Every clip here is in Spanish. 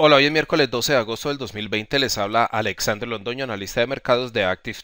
Hola, hoy es miércoles 12 de agosto del 2020. Les habla Alexander Londoño, analista de mercados de Active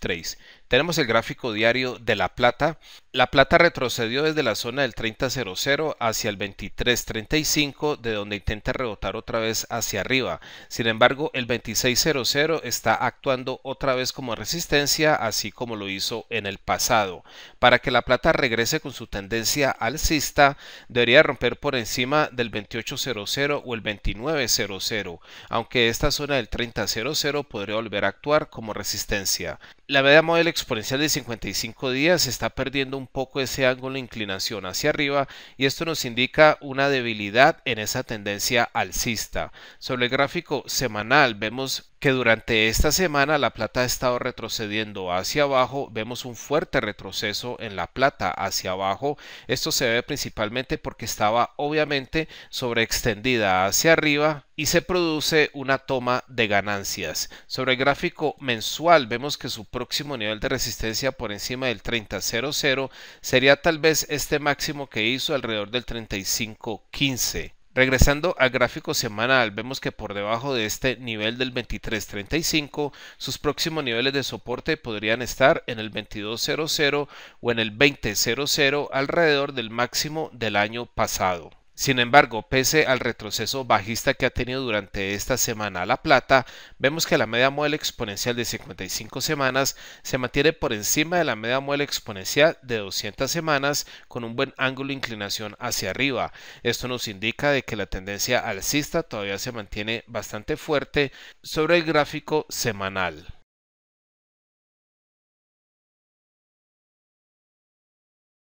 Tenemos el gráfico diario de la plata la plata retrocedió desde la zona del 30.00 hacia el 23.35, de donde intenta rebotar otra vez hacia arriba. Sin embargo, el 26.00 está actuando otra vez como resistencia, así como lo hizo en el pasado. Para que la plata regrese con su tendencia alcista, debería romper por encima del 28.00 o el 29.00, aunque esta zona del 30.00 podría volver a actuar como resistencia. La media móvil exponencial de 55 días está perdiendo un un poco ese ángulo de inclinación hacia arriba y esto nos indica una debilidad en esa tendencia alcista. Sobre el gráfico semanal vemos que durante esta semana la plata ha estado retrocediendo hacia abajo, vemos un fuerte retroceso en la plata hacia abajo, esto se debe principalmente porque estaba obviamente sobre extendida hacia arriba y se produce una toma de ganancias. Sobre el gráfico mensual vemos que su próximo nivel de resistencia por encima del 30.00 sería tal vez este máximo que hizo alrededor del 35.15. Regresando al gráfico semanal, vemos que por debajo de este nivel del 23.35, sus próximos niveles de soporte podrían estar en el 22.00 o en el 20.00 alrededor del máximo del año pasado. Sin embargo, pese al retroceso bajista que ha tenido durante esta semana la plata, vemos que la media muela exponencial de 55 semanas se mantiene por encima de la media muela exponencial de 200 semanas con un buen ángulo de inclinación hacia arriba. Esto nos indica de que la tendencia alcista todavía se mantiene bastante fuerte sobre el gráfico semanal.